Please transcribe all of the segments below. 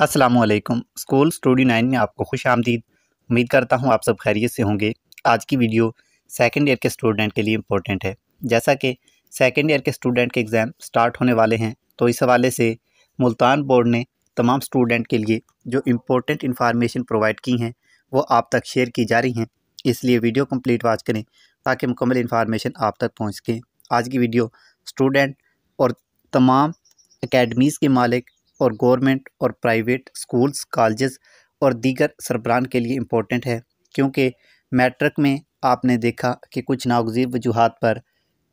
Aslam school story nine में आपको खुश आमदीद उम्मीद करता हूँ आप सब खैरियत से होंगे आज की वीडियो सेकेंड ईयर के स्टूडेंट के लिए इम्पोर्टेंट है जैसा कि सेकेंड ईयर के स्टूडेंट के एग्ज़ाम स्टार्ट होने वाले हैं तो इस हवाले से मुल्तान बोर्ड ने तमाम स्टूडेंट के लिए जो इम्पोर्टेंट इन्फॉर्मेशन प्रोवाइड की हैं वो आप तक शेयर की जा रही हैं इसलिए वीडियो कम्प्लीट वॉच करें ताकि मुकम्मल इन्फॉर्मेशन आप तक पहुँच सकें आज की वीडियो स्टूडेंट और तमाम अकेडमीज़ के मालिक और गवर्नमेंट और प्राइवेट स्कूल्स कॉलेजेस और दीगर सरबरान के लिए इम्पोर्टेंट है क्योंकि मैट्रिक में आपने देखा कि कुछ नागजीर वजूहत पर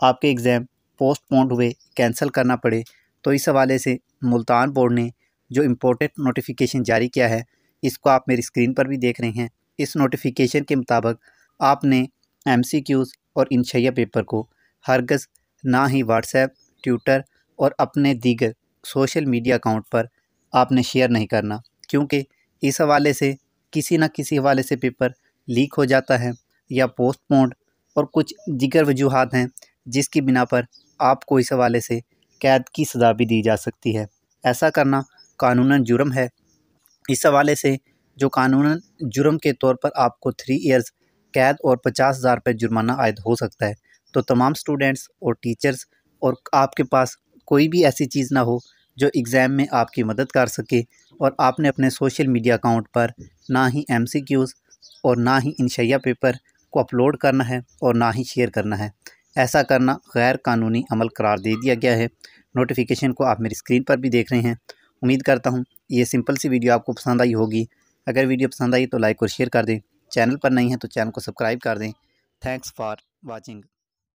आपके एग्ज़ाम पोस्टपोन हुए कैंसिल करना पड़े तो इस हवाले से मुल्तान बोर्ड ने जो इम्पोर्टेंट नोटिफिकेशन जारी किया है इसको आप मेरी स्क्रीन पर भी देख रहे हैं इस नोटिफिकेशन के मुताबिक आपने एम सी क्यूज़ और इनशैया पेपर को हरगज़ ना ही व्हाट्सएप ट्विटर और अपने दीगर सोशल मीडिया अकाउंट पर आपने शेयर नहीं करना क्योंकि इस हवाले से किसी न किसी हवाले से पेपर लीक हो जाता है या पोस्टपोन्ड और कुछ दिगर वजूहत हैं जिसकी बिना पर आपको इस हवाले से कैद की सज़ा भी दी जा सकती है ऐसा करना कानून जुर्म है इस हवाले से जो कानून जुर्म के तौर पर आपको थ्री इयर्स कैद और पचास हज़ार रुपये जुर्माना आयद हो सकता है तो तमाम स्टूडेंट्स और टीचर्स और आपके पास कोई भी ऐसी चीज़ ना हो जो एग्ज़ाम में आपकी मदद कर सके और आपने अपने सोशल मीडिया अकाउंट पर ना ही एम सी क्यूज़ और ना ही इंशैया पेपर को अपलोड करना है और ना ही शेयर करना है ऐसा करना गैर कानूनी अमल करार दे दिया गया है नोटिफिकेशन को आप मेरी स्क्रीन पर भी देख रहे हैं उम्मीद करता हूँ ये सिंपल सी वीडियो आपको पसंद आई होगी अगर वीडियो पसंद आई तो लाइक और शेयर कर दें चैनल पर नहीं है तो चैनल को सब्सक्राइब कर दें थैंक्स फॉर वॉचिंग